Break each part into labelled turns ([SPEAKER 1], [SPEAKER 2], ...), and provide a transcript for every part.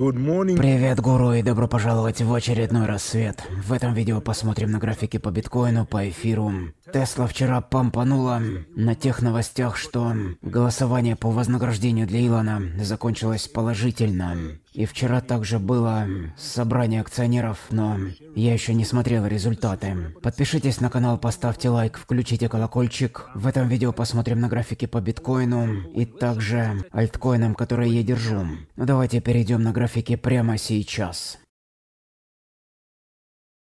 [SPEAKER 1] Привет, гуру, и добро пожаловать в очередной рассвет. В этом видео посмотрим на графики по биткоину, по эфиру. Тесла вчера пампанула на тех новостях, что голосование по вознаграждению для Илона закончилось положительно. И вчера также было собрание акционеров, но я еще не смотрел результаты. Подпишитесь на канал, поставьте лайк, включите колокольчик. В этом видео посмотрим на графики по биткоину и также альткоинам, которые я держу. Но ну, давайте перейдем на графики прямо сейчас.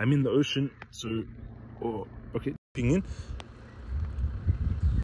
[SPEAKER 1] Oh,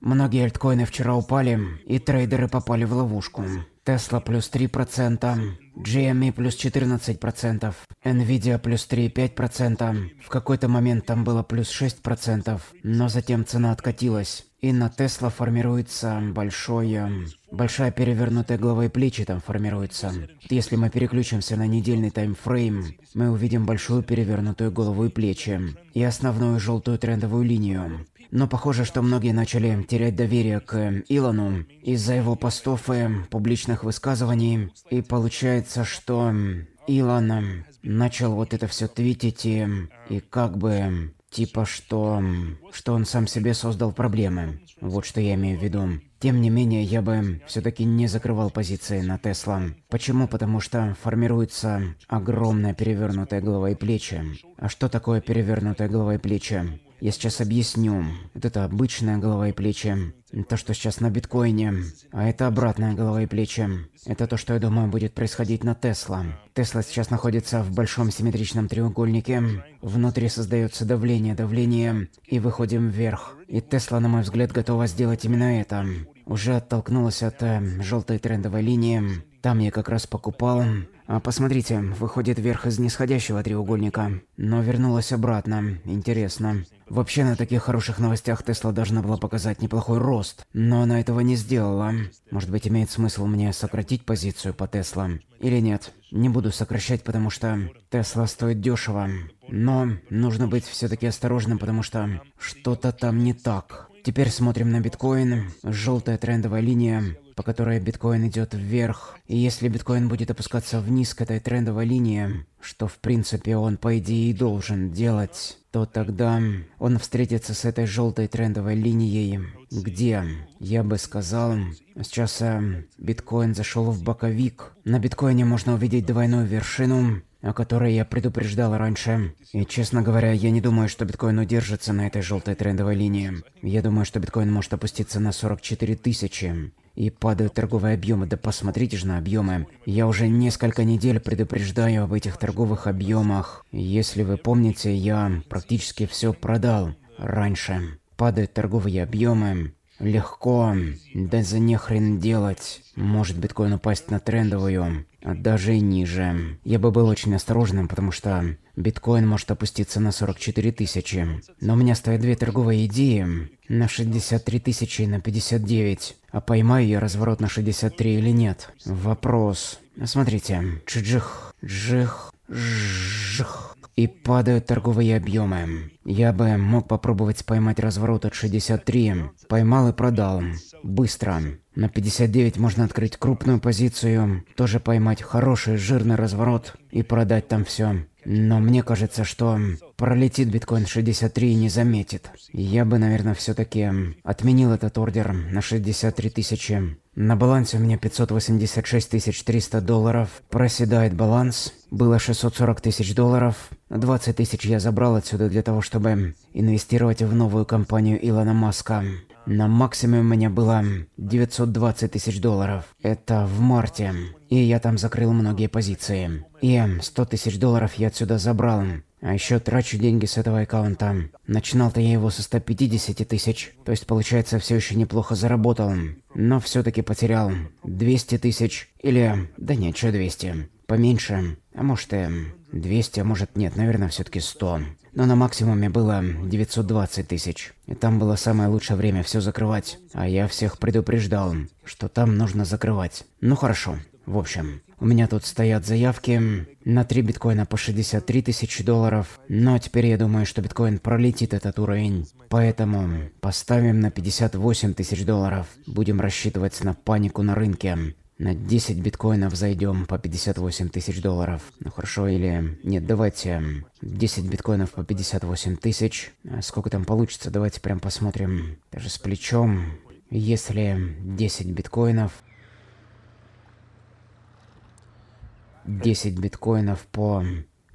[SPEAKER 1] Многие альткоины вчера упали, и трейдеры попали в ловушку. Тесла плюс 3%, GME плюс 14%, Nvidia плюс 3,5%, в какой-то момент там было плюс 6%, но затем цена откатилась. И на Тесла формируется большое... Э, большая перевернутая глава и плечи там формируется. Если мы переключимся на недельный таймфрейм, мы увидим большую перевернутую голову и плечи. И основную желтую трендовую линию. Но похоже, что многие начали терять доверие к э, Илону из-за его постов и публичных высказываний. И получается, что Илон э, начал вот это все твитить и, и как бы Типа что... что он сам себе создал проблемы. Вот что я имею в виду. Тем не менее, я бы все-таки не закрывал позиции на Тесла. Почему? Потому что формируется огромная перевернутая голова и плечи. А что такое перевернутая голова и плечи? Я сейчас объясню. это обычная голова и плечи. То, что сейчас на биткоине. А это обратная голова и плечи. Это то, что я думаю будет происходить на Тесла. Тесла сейчас находится в большом симметричном треугольнике. Внутри создается давление, давление, и выходим вверх. И Тесла, на мой взгляд, готова сделать именно это. Уже оттолкнулась от э, желтой трендовой линии. Там я как раз покупал. А Посмотрите, выходит вверх из нисходящего треугольника, но вернулась обратно. Интересно. Вообще, на таких хороших новостях Тесла должна была показать неплохой рост, но она этого не сделала. Может быть, имеет смысл мне сократить позицию по Тесла? Или нет? Не буду сокращать, потому что Тесла стоит дешево. Но нужно быть все-таки осторожным, потому что что-то там не так. Теперь смотрим на биткоин. Желтая трендовая линия по которой биткоин идет вверх. И если биткоин будет опускаться вниз к этой трендовой линии, что в принципе он по идее и должен делать, то тогда он встретится с этой желтой трендовой линией, где, я бы сказал, сейчас э, биткоин зашел в боковик. На биткоине можно увидеть двойную вершину, о которой я предупреждал раньше. И, честно говоря, я не думаю, что биткоин удержится на этой желтой трендовой линии. Я думаю, что биткоин может опуститься на 44 тысячи и падают торговые объемы. Да посмотрите же на объемы. Я уже несколько недель предупреждаю об этих торговых объемах. Если вы помните, я практически все продал раньше. Падают торговые объемы, Легко, да за нехрен делать. Может биткоин упасть на трендовую, а даже и ниже. Я бы был очень осторожным, потому что биткоин может опуститься на 44 тысячи. Но у меня стоят две торговые идеи на 63 тысячи и на 59. А поймаю я разворот на 63 или нет? Вопрос. Смотрите. Чжих. Джих. жжих и падают торговые объемы. Я бы мог попробовать поймать разворот от 63. Поймал и продал. Быстро. На 59 можно открыть крупную позицию, тоже поймать хороший жирный разворот и продать там все. Но мне кажется, что пролетит биткоин 63 и не заметит. Я бы, наверное, все-таки отменил этот ордер на 63 тысячи. На балансе у меня 586 300 долларов, проседает баланс, было 640 тысяч долларов, 20 тысяч я забрал отсюда для того, чтобы инвестировать в новую компанию Илона Маска. На максимуме у меня было 920 тысяч долларов, это в марте. И я там закрыл многие позиции. И 100 тысяч долларов я отсюда забрал. А еще трачу деньги с этого аккаунта. Начинал-то я его со 150 тысяч. То есть, получается, все еще неплохо заработал. Но все-таки потерял 200 тысяч. Или... Да нет, что 200. Поменьше. А может и 200, а может нет, наверное, все-таки 100. Но на максимуме было 920 тысяч. И там было самое лучшее время все закрывать. А я всех предупреждал, что там нужно закрывать. Ну хорошо, в общем, у меня тут стоят заявки на 3 биткоина по 63 тысячи долларов, но теперь я думаю, что биткоин пролетит этот уровень, поэтому поставим на 58 тысяч долларов, будем рассчитывать на панику на рынке. На 10 биткоинов зайдем по 58 тысяч долларов. Ну хорошо, или... Нет, давайте 10 биткоинов по 58 тысяч. А сколько там получится, давайте прям посмотрим. Даже с плечом. Если 10 биткоинов... 10 биткоинов по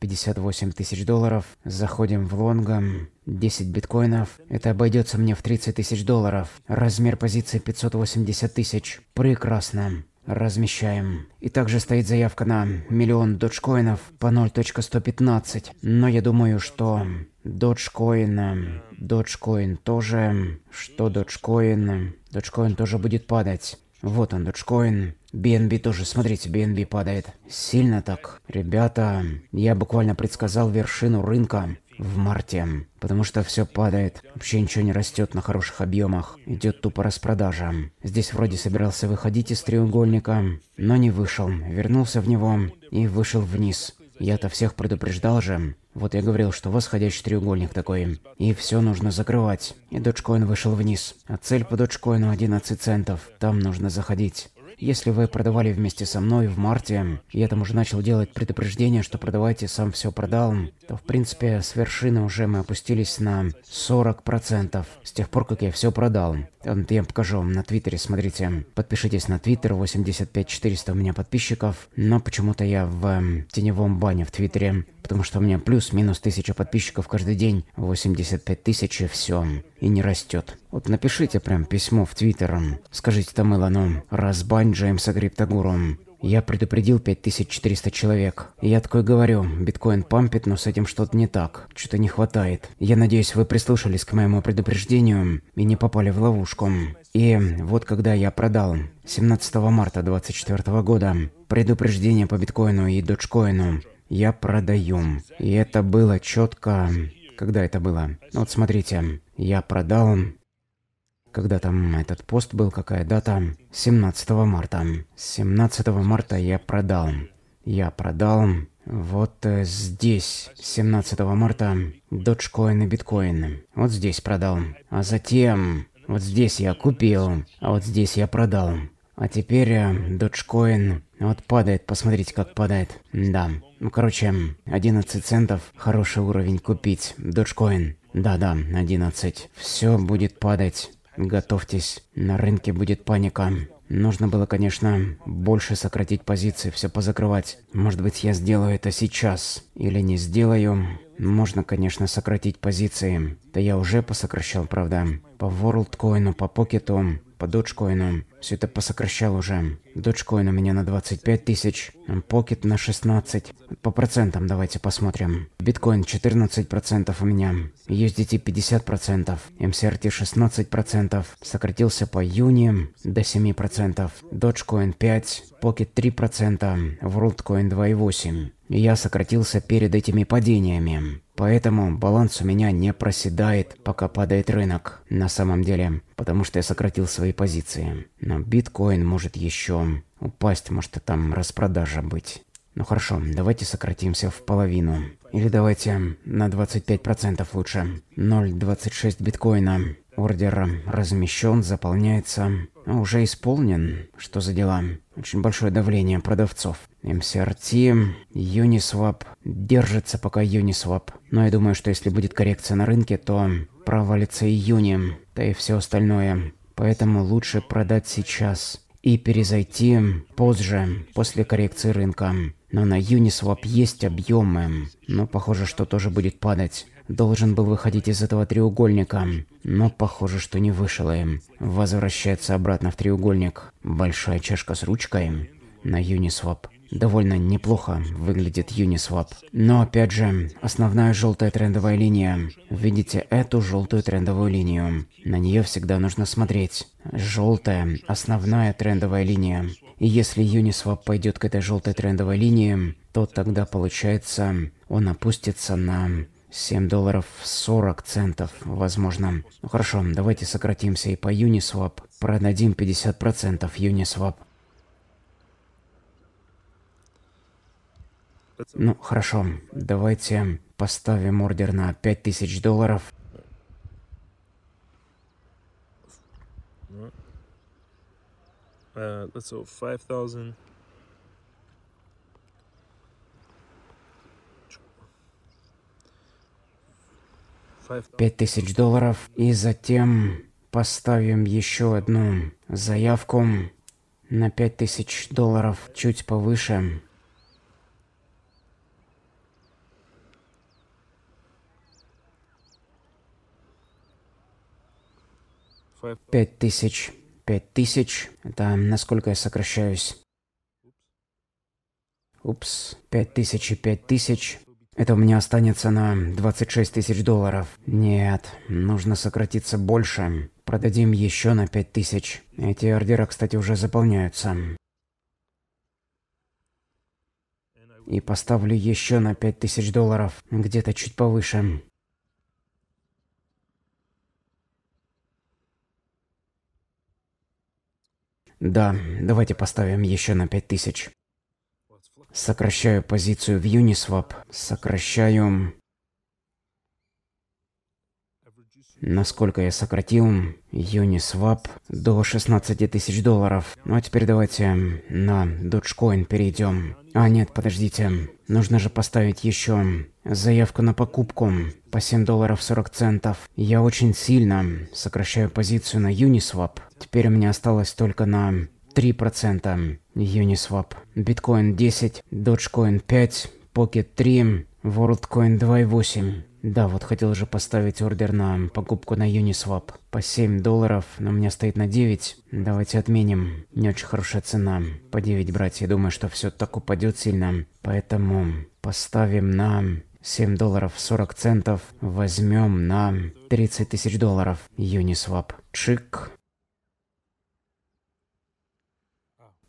[SPEAKER 1] 58 тысяч долларов. Заходим в лонгом. 10 биткоинов. Это обойдется мне в 30 тысяч долларов. Размер позиции 580 тысяч. Прекрасно. Размещаем. И также стоит заявка на миллион доджкоинов по 0.115. Но я думаю, что доджкоин... Доджкоин тоже... Что доджкоин? Доджкоин тоже будет падать. Вот он, доджкоин. BNB тоже, смотрите, BNB падает. Сильно так. Ребята, я буквально предсказал вершину рынка в марте, потому что все падает, вообще ничего не растет на хороших объемах, идет тупо распродажа. Здесь вроде собирался выходить из треугольника, но не вышел, вернулся в него и вышел вниз. Я-то всех предупреждал же. Вот я говорил, что восходящий треугольник такой. И все нужно закрывать. И доджкоин вышел вниз. А цель по доджкоину 11 центов. Там нужно заходить. Если вы продавали вместе со мной в марте, я там уже начал делать предупреждение, что продавайте, сам все продал, то в принципе с вершины уже мы опустились на 40% с тех пор, как я все продал. Эм, я вам покажу на Твиттере, смотрите. Подпишитесь на Твиттер, 85400 у меня подписчиков. Но почему-то я в эм, теневом бане в Твиттере, потому что у меня плюс-минус 1000 подписчиков каждый день. 85 тысяч и все. И не растет. Вот напишите прям письмо в Твиттер. Эм. Скажите Тамыла, ну, разбань Джеймса Гриптагуру. Я предупредил 5400 человек. Я такой говорю, биткоин пампит, но с этим что-то не так. Что-то не хватает. Я надеюсь, вы прислушались к моему предупреждению и не попали в ловушку. И вот когда я продал 17 марта 2024 года предупреждение по биткоину и доджкоину, я продаю. И это было четко... Когда это было? Ну, вот смотрите, я продал когда там этот пост был, какая дата? 17 марта. 17 марта я продал. Я продал вот э, здесь, 17 марта, Dogecoin и биткоин. Вот здесь продал. А затем вот здесь я купил, а вот здесь я продал. А теперь Dogecoin э, вот падает, посмотрите, как падает. Да. Ну, короче, 11 центов хороший уровень купить. Dogecoin. Да-да, 11. Все будет падать. Готовьтесь, на рынке будет паника. Нужно было, конечно, больше сократить позиции, все позакрывать. Может быть, я сделаю это сейчас. Или не сделаю. Можно, конечно, сократить позиции. Да я уже посокращал, правда. По WorldCoin, по Покету по доджкоину. Все это посокращал уже. Доджкоин у меня на 25 тысяч, Покет на 16. По процентам давайте посмотрим. Биткоин 14% у меня, USDT 50%, MCRT 16%, сократился по июне до 7%, Dogecoin 5, Pocket 3%, WorldCoin 2,8 я сократился перед этими падениями. Поэтому баланс у меня не проседает, пока падает рынок, на самом деле, потому что я сократил свои позиции. Но биткоин может еще упасть, может там распродажа быть. Ну хорошо, давайте сократимся в половину. Или давайте на 25% лучше. 0,26 биткоина. Ордер размещен, заполняется. Уже исполнен. Что за дела? Очень большое давление продавцов. MCRT, Uniswap. Держится пока Uniswap. Но я думаю, что если будет коррекция на рынке, то провалится и Юни, да и все остальное. Поэтому лучше продать сейчас и перезайти позже, после коррекции рынка. Но на Uniswap есть объемы, но похоже, что тоже будет падать. Должен был выходить из этого треугольника, но похоже, что не вышел им. Возвращается обратно в треугольник. Большая чашка с ручкой на Uniswap довольно неплохо выглядит Uniswap. Но опять же, основная желтая трендовая линия. Видите эту желтую трендовую линию? На нее всегда нужно смотреть. Желтая основная трендовая линия. И если Uniswap пойдет к этой желтой трендовой линии, то тогда получается он опустится на 7 долларов 40 центов, возможно. Ну хорошо, давайте сократимся и по Uniswap. Продадим 50% Uniswap. Ну, хорошо, давайте поставим ордер на 5000 долларов. Э, пять тысяч долларов, и затем поставим еще одну заявку на пять тысяч долларов чуть повыше. Пять тысяч. Пять тысяч. Это насколько я сокращаюсь? Упс. Пять тысяч и пять тысяч. Это у меня останется на 26 тысяч долларов. Нет, нужно сократиться больше. Продадим еще на 5 тысяч. Эти ордера, кстати, уже заполняются. И поставлю еще на 5 тысяч долларов, где-то чуть повыше. Да, давайте поставим еще на 5000. Сокращаю позицию в Uniswap. Сокращаю Насколько я сократил Uniswap до 16 тысяч долларов. Ну а теперь давайте на Dogecoin перейдем. А нет, подождите. Нужно же поставить еще заявку на покупку по 7 долларов 40 центов. Я очень сильно сокращаю позицию на Uniswap. Теперь у меня осталось только на 3% Uniswap. Биткоин 10, Dogecoin 5, Pocket 3, WorldCoin 2.8. Да, вот хотел же поставить ордер на покупку на Uniswap по 7 долларов, но у меня стоит на 9. Давайте отменим. Не очень хорошая цена. По 9 брать, я думаю, что все так упадет сильно. Поэтому поставим на 7 долларов 40 центов. Возьмем на 30 тысяч долларов Uniswap. Чик.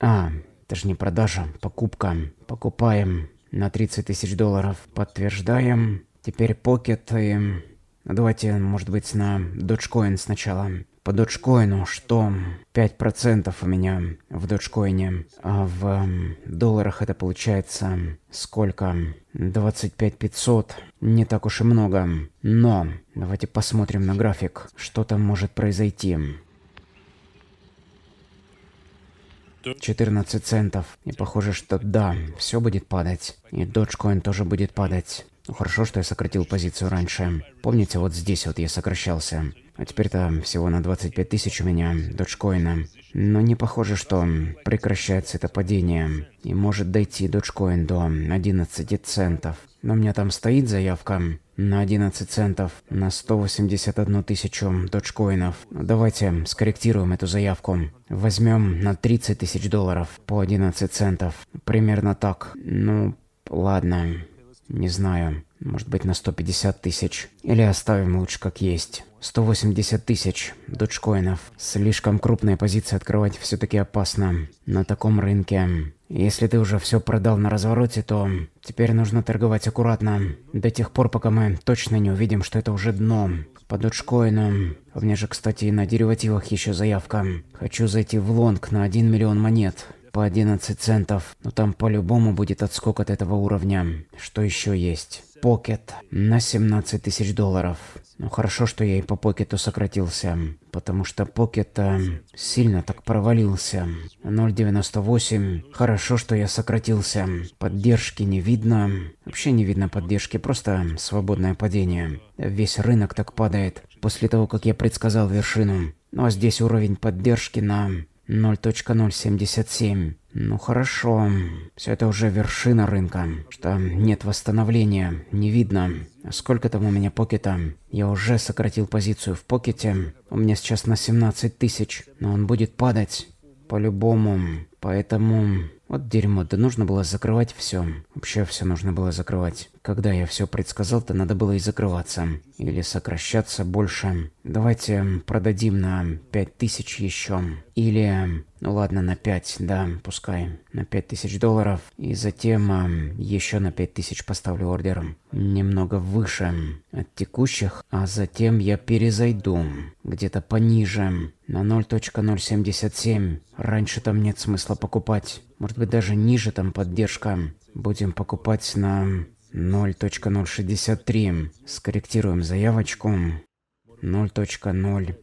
[SPEAKER 1] А, это же не продажа, покупка. Покупаем на 30 тысяч долларов. Подтверждаем. Теперь Pocket и... Давайте, может быть, на Dogecoin сначала. По доджкоину, что 5% у меня в доджкоине, а в долларах это получается сколько? 25 500, не так уж и много. Но давайте посмотрим на график, что там может произойти. 14 центов. И похоже, что да, все будет падать. И Dogecoin тоже будет падать. Ну, хорошо, что я сократил позицию раньше. Помните, вот здесь вот я сокращался. А теперь-то всего на 25 тысяч у меня доджкоина. Но не похоже, что прекращается это падение. И может дойти доджкоин до 11 центов. Но у меня там стоит заявка на 11 центов на 181 тысячу доджкоинов. Давайте скорректируем эту заявку. Возьмем на 30 тысяч долларов по 11 центов. Примерно так. Ну, ладно. Не знаю, может быть на 150 тысяч. Или оставим лучше как есть. 180 тысяч доджкоинов. Слишком крупные позиции открывать все-таки опасно. На таком рынке. Если ты уже все продал на развороте, то теперь нужно торговать аккуратно. До тех пор, пока мы точно не увидим, что это уже дно. По доджкоину. У меня же, кстати, на деривативах еще заявка. Хочу зайти в лонг на 1 миллион монет по 11 центов. Но ну, там по-любому будет отскок от этого уровня. Что еще есть? Покет на 17 тысяч долларов. Ну хорошо, что я и по покету сократился, потому что покет э, сильно так провалился. 0.98. Хорошо, что я сократился. Поддержки не видно. Вообще не видно поддержки, просто свободное падение. Весь рынок так падает после того, как я предсказал вершину. Ну а здесь уровень поддержки на 0.077. Ну хорошо, все это уже вершина рынка, что нет восстановления, не видно. А сколько там у меня покета? Я уже сократил позицию в покете, у меня сейчас на 17 тысяч, но он будет падать. По-любому, поэтому... Вот дерьмо, да нужно было закрывать все. Вообще все нужно было закрывать. Когда я все предсказал, то надо было и закрываться. Или сокращаться больше. Давайте продадим на 5000 еще. Или, ну ладно, на 5, да, пускай, на 5000 долларов. И затем а, еще на 5000 поставлю ордер немного выше от текущих. А затем я перезайду где-то пониже, на 0.077. Раньше там нет смысла покупать. Может быть, даже ниже там поддержка. Будем покупать на 0.063. Скорректируем заявочку. 0.063.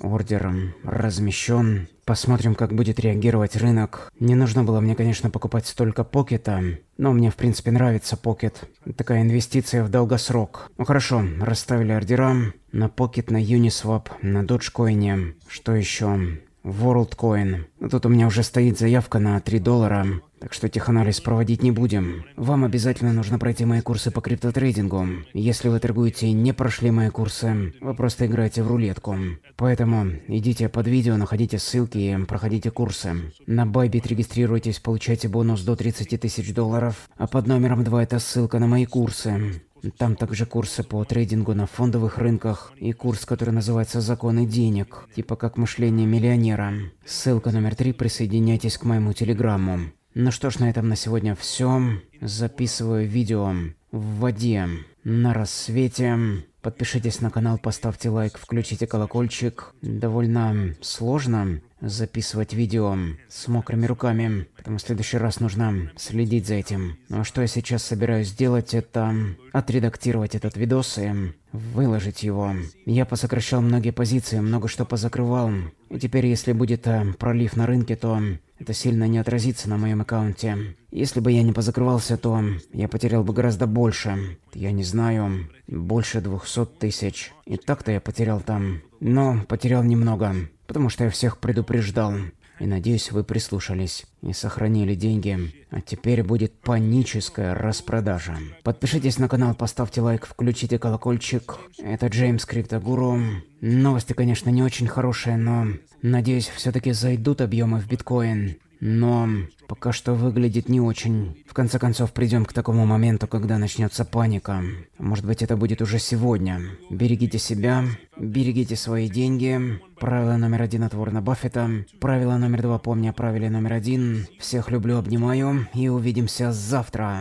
[SPEAKER 1] Ордер размещен. Посмотрим, как будет реагировать рынок. Не нужно было мне, конечно, покупать столько покета, но мне, в принципе, нравится покет. Такая инвестиция в долгосрок. Ну хорошо, расставили ордера на покет, на Uniswap, на Dogecoin. Что еще? WorldCoin. Тут у меня уже стоит заявка на 3 доллара. Так что теханализ проводить не будем. Вам обязательно нужно пройти мои курсы по криптотрейдингу. Если вы торгуете и не прошли мои курсы, вы просто играете в рулетку. Поэтому идите под видео, находите ссылки и проходите курсы. На Bybit регистрируйтесь, получайте бонус до 30 тысяч долларов, а под номером 2 это ссылка на мои курсы. Там также курсы по трейдингу на фондовых рынках и курс, который называется «Законы денег», типа как мышление миллионера. Ссылка номер три, присоединяйтесь к моему телеграмму. Ну что ж, на этом на сегодня все. Записываю видео в воде на рассвете. Подпишитесь на канал, поставьте лайк, включите колокольчик. Довольно сложно записывать видео с мокрыми руками, потому в следующий раз нужно следить за этим. Но ну, а что я сейчас собираюсь сделать, это отредактировать этот видос и выложить его. Я посокращал многие позиции, много что позакрывал. И теперь, если будет э, пролив на рынке, то это сильно не отразится на моем аккаунте. Если бы я не позакрывался, то я потерял бы гораздо больше. Я не знаю, больше 200 тысяч. И так-то я потерял там, но потерял немного потому что я всех предупреждал. И надеюсь, вы прислушались и сохранили деньги. А теперь будет паническая распродажа. Подпишитесь на канал, поставьте лайк, включите колокольчик. Это Джеймс Криптогуру. Новости, конечно, не очень хорошие, но надеюсь, все-таки зайдут объемы в биткоин но пока что выглядит не очень. В конце концов, придем к такому моменту, когда начнется паника. Может быть, это будет уже сегодня. Берегите себя, берегите свои деньги. Правило номер один от Ворна Баффета. Правило номер два, помни о правиле номер один. Всех люблю, обнимаю и увидимся завтра.